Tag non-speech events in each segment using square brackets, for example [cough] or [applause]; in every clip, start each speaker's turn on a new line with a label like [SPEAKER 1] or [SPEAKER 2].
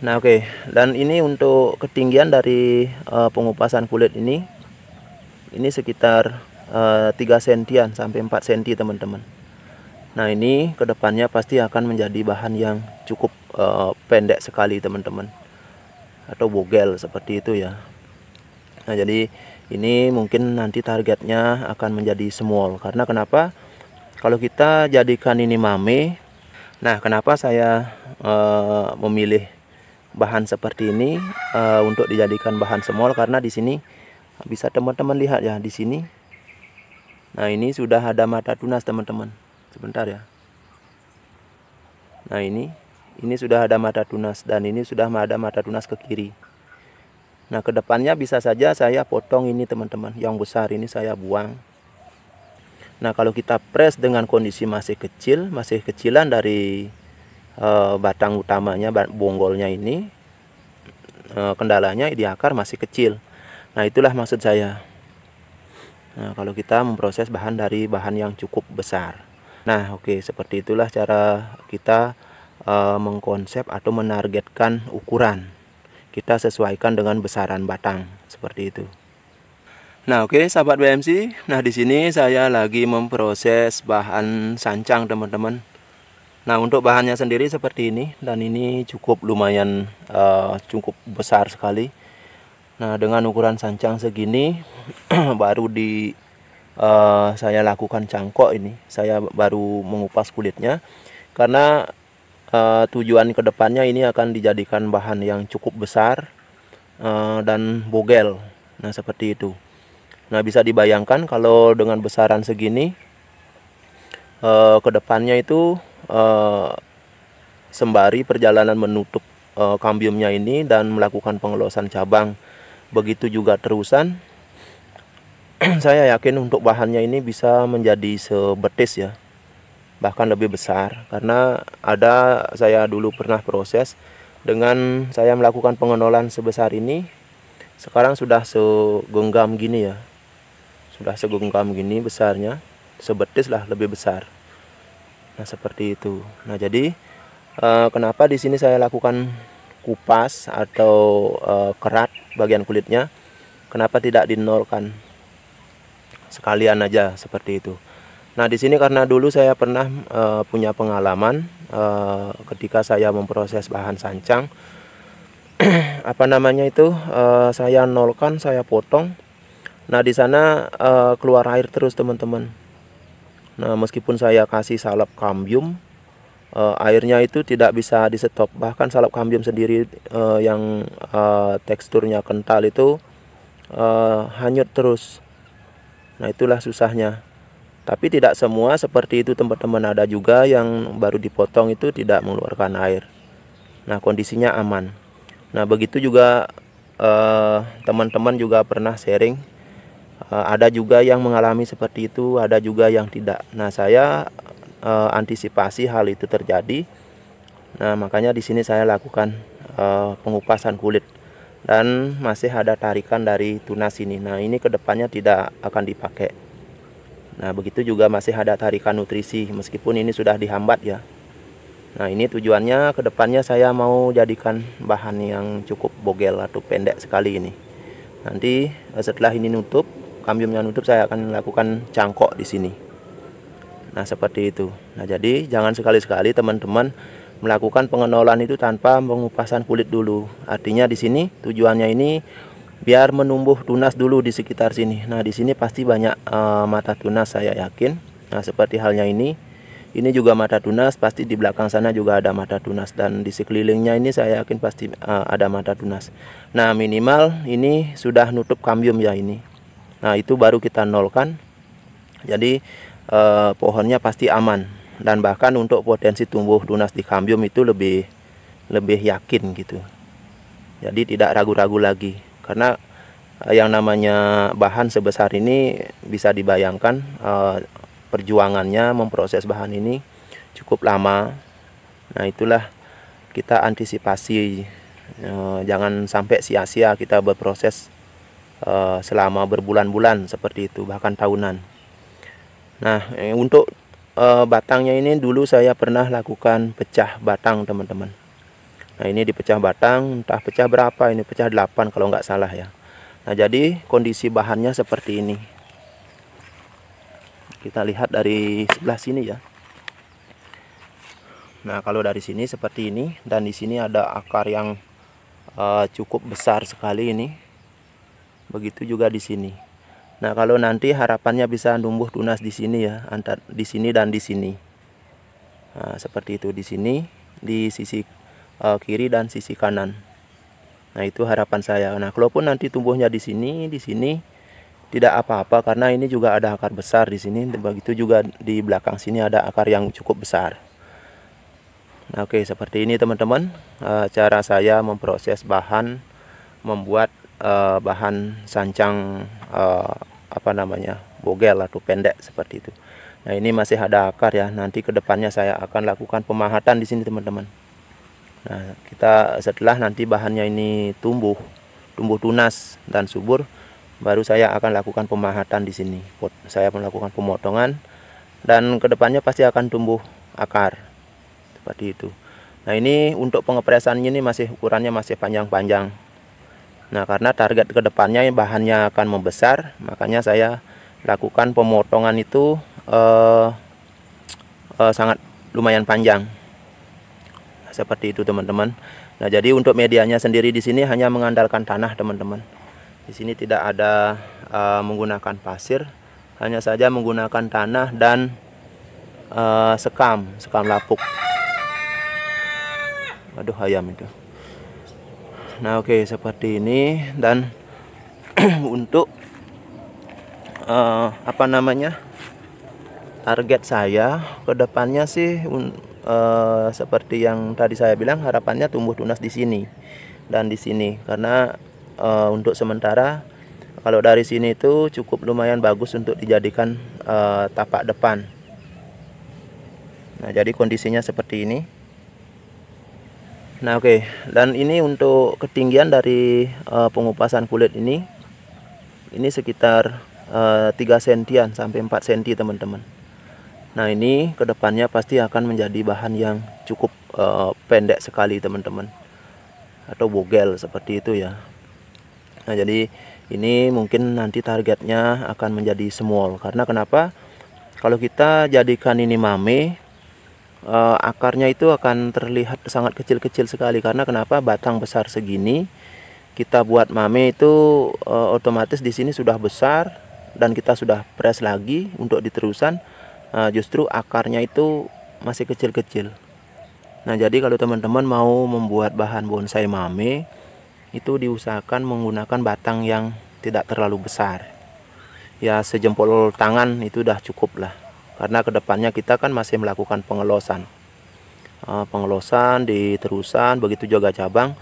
[SPEAKER 1] Nah, oke. Okay. Dan ini untuk ketinggian dari uh, pengupasan kulit ini ini sekitar uh, 3 cm sampai 4 cm teman-teman. Nah, ini kedepannya pasti akan menjadi bahan yang cukup uh, pendek sekali, teman-teman. Atau bogel seperti itu ya. Nah, jadi ini mungkin nanti targetnya akan menjadi small karena kenapa? Kalau kita jadikan ini mame, nah kenapa saya uh, memilih bahan seperti ini uh, untuk dijadikan bahan semol karena di sini bisa teman-teman lihat ya di sini. Nah, ini sudah ada mata tunas teman-teman. Sebentar ya. Nah, ini ini sudah ada mata tunas dan ini sudah ada mata tunas ke kiri. Nah, kedepannya bisa saja saya potong ini teman-teman. Yang besar ini saya buang. Nah, kalau kita press dengan kondisi masih kecil, masih kecilan dari Eh, batang utamanya bonggolnya ini eh, kendalanya di akar masih kecil nah itulah maksud saya nah, kalau kita memproses bahan dari bahan yang cukup besar nah oke okay, seperti itulah cara kita e, mengkonsep atau menargetkan ukuran kita sesuaikan dengan besaran batang seperti itu Nah, oke okay, sahabat BMC. Nah, di sini saya lagi memproses bahan sancang, teman-teman. Nah untuk bahannya sendiri seperti ini dan ini cukup lumayan uh, cukup besar sekali. Nah dengan ukuran sancang segini [clears throat] baru di uh, saya lakukan cangkok ini. Saya baru mengupas kulitnya karena uh, tujuan kedepannya ini akan dijadikan bahan yang cukup besar uh, dan bogel. Nah seperti itu. Nah bisa dibayangkan kalau dengan besaran segini uh, kedepannya itu Eh, sembari perjalanan menutup uh, kambiumnya ini dan melakukan pengelolaan cabang. Begitu juga terusan [clears throat] saya yakin untuk bahannya ini bisa menjadi sebetis ya. Bahkan lebih besar karena ada saya dulu pernah proses dengan saya melakukan pengenolan sebesar ini sekarang sudah segenggam gini ya. Sudah segenggam gini besarnya, sebetis lah lebih besar. Nah, seperti itu. Nah, jadi e, kenapa di sini saya lakukan kupas atau e, kerat bagian kulitnya? Kenapa tidak dinolkan? Sekalian aja seperti itu. Nah, di sini karena dulu saya pernah e, punya pengalaman e, ketika saya memproses bahan sancang. [clears throat] apa namanya itu? Uh, saya nolkan, saya potong. Nah, di sana keluar air terus, teman-teman. Nah, meskipun saya kasih salep kambium, uh, airnya itu tidak bisa disetop. Bahkan salep kambium sendiri uh, yang uh, teksturnya kental itu uh, hanyut terus. Nah, itulah susahnya. Tapi tidak semua seperti itu teman-teman ada juga yang baru dipotong itu tidak mengeluarkan air. Nah, kondisinya aman. Nah, begitu juga teman-teman juga pernah sharing Eh, ada juga yang mengalami seperti itu, ada juga yang tidak. Nah, saya uh, antisipasi hal itu terjadi. Nah, makanya di sini saya lakukan uh, pengupasan kulit dan masih ada tarikan dari tunas ini. Nah, ini kedepannya tidak akan dipakai. Nah, begitu juga masih ada tarikan nutrisi meskipun ini sudah dihambat ya. Nah, ini tujuannya kedepannya saya mau jadikan bahan yang cukup bogel atau pendek sekali ini. Nanti setelah ini nutup, kambiumnya nutup saya akan lakukan cangkok di sini nah seperti itu nah jadi jangan sekali-sekali teman-teman melakukan pengenolan itu tanpa pengupasan kulit dulu artinya di sini tujuannya ini biar menumbuh tunas dulu di sekitar sini nah di sini pasti banyak e, mata tunas saya yakin nah seperti halnya ini ini juga mata tunas pasti di belakang sana juga ada mata tunas dan di sekelilingnya ini saya yakin pasti e, ada mata tunas nah minimal ini sudah nutup kambium ya ini Nah, itu baru kita nolkan. Jadi eh, pohonnya pasti aman dan bahkan untuk potensi tumbuh tunas di kambium itu lebih lebih yakin gitu. Jadi tidak ragu-ragu lagi karena eh, yang namanya bahan sebesar ini bisa dibayangkan eh, perjuangannya memproses bahan ini cukup lama. Nah, itulah kita antisipasi eh, jangan sampai sia-sia kita berproses Eh, selama berbulan-bulan seperti itu bahkan tahunan nah eh, untuk eh, batangnya ini dulu saya pernah lakukan pecah batang teman-teman nah ini dipecah batang entah pecah berapa ini pecah 8 kalau nggak salah ya nah jadi kondisi bahannya seperti ini kita lihat dari sebelah sini ya Nah, kalau dari sini seperti ini dan di sini ada akar yang uh, cukup besar sekali ini begitu juga di sini nah kalau nanti harapannya bisa tumbuh tunas di sini ya antar di sini dan di sini nah, seperti itu di sini di sisi uh, kiri dan sisi kanan nah itu harapan saya nah kalaupun nanti tumbuhnya di sini di sini tidak apa-apa karena ini juga ada akar besar di sini begitu juga di belakang sini ada akar yang cukup besar nah, oke seperti ini teman-teman uh, cara saya memproses bahan membuat uh, bahan sancang uh, apa namanya bogel atau pendek seperti itu nah ini masih ada akar ya nanti kedepannya saya akan lakukan pemahatan di sini teman-teman nah kita setelah nanti bahannya ini tumbuh tumbuh tunas dan subur baru saya akan lakukan pemahatan di sini saya melakukan pemotongan dan kedepannya pasti akan tumbuh akar seperti itu nah ini untuk pengepresan ini masih ukurannya masih panjang-panjang Nah karena target kedepannya bahannya akan membesar makanya saya lakukan pemotongan itu eh, eh, sangat lumayan panjang nah, seperti itu teman-teman. Nah jadi untuk medianya sendiri di sini hanya mengandalkan tanah teman-teman. Di sini tidak ada eh, menggunakan pasir hanya saja menggunakan tanah dan eh, sekam sekam lapuk. Aduh ayam itu nah oke okay, seperti ini dan [clears throat] untuk uh, apa namanya target saya kedepannya sih uh, seperti yang tadi saya bilang harapannya tumbuh tunas di sini dan di sini karena uh, untuk sementara kalau dari sini itu cukup lumayan bagus untuk dijadikan uh, tapak depan nah jadi kondisinya seperti ini Nah, oke. Okay. Dan ini untuk ketinggian dari uh, pengupasan kulit ini ini sekitar uh, 3 cm sampai 4 cm teman-teman. Nah, ini kedepannya pasti akan menjadi bahan yang cukup uh, pendek sekali, teman-teman. Atau bogel seperti itu ya. Nah, jadi ini mungkin nanti targetnya akan menjadi small karena kenapa? Kalau kita jadikan ini mame, Eh, akarnya itu akan terlihat sangat kecil-kecil sekali karena kenapa batang besar segini kita buat mame itu uh, otomatis di sini sudah besar dan kita sudah press lagi untuk diterusan uh, justru akarnya itu masih kecil-kecil. Nah, jadi kalau teman-teman mau membuat bahan bonsai mame itu diusahakan menggunakan batang yang tidak terlalu besar. Ya, sejempol tangan itu sudah cukup lah karena kedepannya kita kan masih melakukan pengelosan eh, pengelosan di terusan begitu juga cabang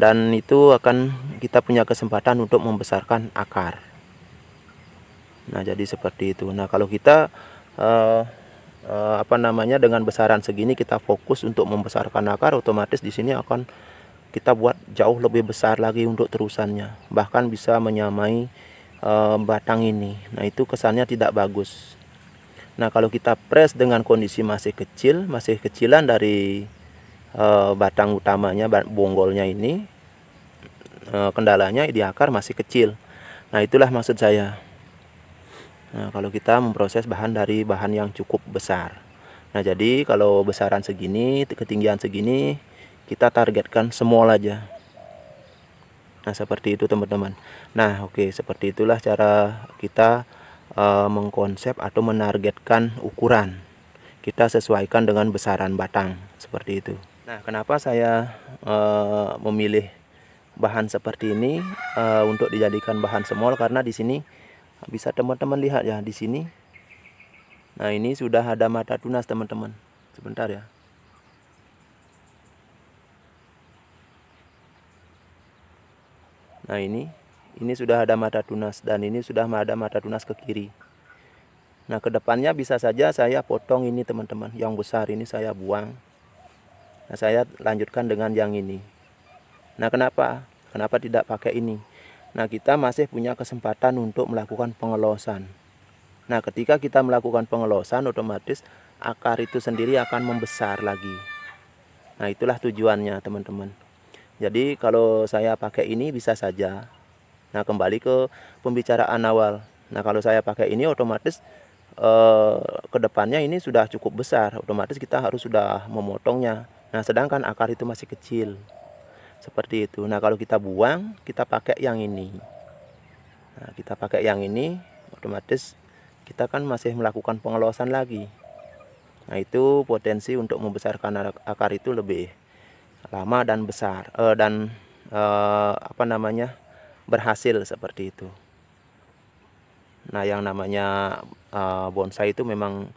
[SPEAKER 1] dan itu akan kita punya kesempatan untuk membesarkan akar nah jadi seperti itu nah kalau kita eh, eh, apa namanya dengan besaran segini kita fokus untuk membesarkan akar otomatis di sini akan kita buat jauh lebih besar lagi untuk terusannya bahkan bisa menyamai batang ini nah itu kesannya tidak bagus Nah kalau kita press dengan kondisi masih kecil, masih kecilan dari e, batang utamanya, bonggolnya ini, e, kendalanya di akar masih kecil. Nah itulah maksud saya. Nah kalau kita memproses bahan dari bahan yang cukup besar. Nah jadi kalau besaran segini, ketinggian segini, kita targetkan semua aja. Nah seperti itu teman-teman. Nah oke okay, seperti itulah cara kita uh, mengkonsep atau menargetkan ukuran kita sesuaikan dengan besaran batang seperti itu nah kenapa saya uh, memilih bahan seperti ini uh, untuk dijadikan bahan semol karena di sini bisa teman-teman lihat ya di sini nah ini sudah ada mata tunas teman-teman sebentar ya Nah ini ini sudah ada mata tunas dan ini sudah ada mata tunas ke kiri nah kedepannya bisa saja saya potong ini teman-teman yang besar ini saya buang nah saya lanjutkan dengan yang ini nah kenapa kenapa tidak pakai ini nah kita masih punya kesempatan untuk melakukan pengelosan nah ketika kita melakukan pengelosan otomatis akar itu sendiri akan membesar lagi nah itulah tujuannya teman-teman jadi kalau saya pakai ini bisa saja Nah, kembali ke pembicaraan awal. Nah, kalau saya pakai ini otomatis eh, kedepannya ini sudah cukup besar. Otomatis kita harus sudah memotongnya. Nah, sedangkan akar itu masih kecil. Seperti itu. Nah, kalau kita buang, kita pakai yang ini. Nah, kita pakai yang ini, otomatis kita kan masih melakukan pengelolaan lagi. Nah, itu potensi untuk membesarkan akar itu lebih lama dan besar eh, dan eh, apa namanya? berhasil seperti itu nah yang namanya uh, bonsai itu memang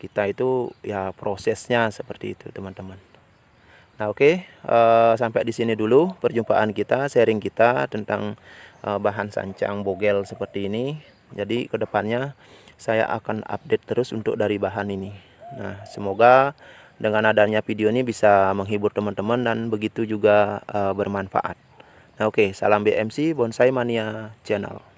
[SPEAKER 1] kita itu ya prosesnya seperti itu teman-teman nah oke okay, uh, eh, sampai di sini dulu perjumpaan kita sharing kita tentang uh, bahan sancang bogel seperti ini jadi kedepannya saya akan update terus untuk dari bahan ini nah semoga dengan adanya video ini bisa menghibur teman-teman dan begitu juga uh, bermanfaat Nah, oke, salam BMC Bonsai Mania Channel.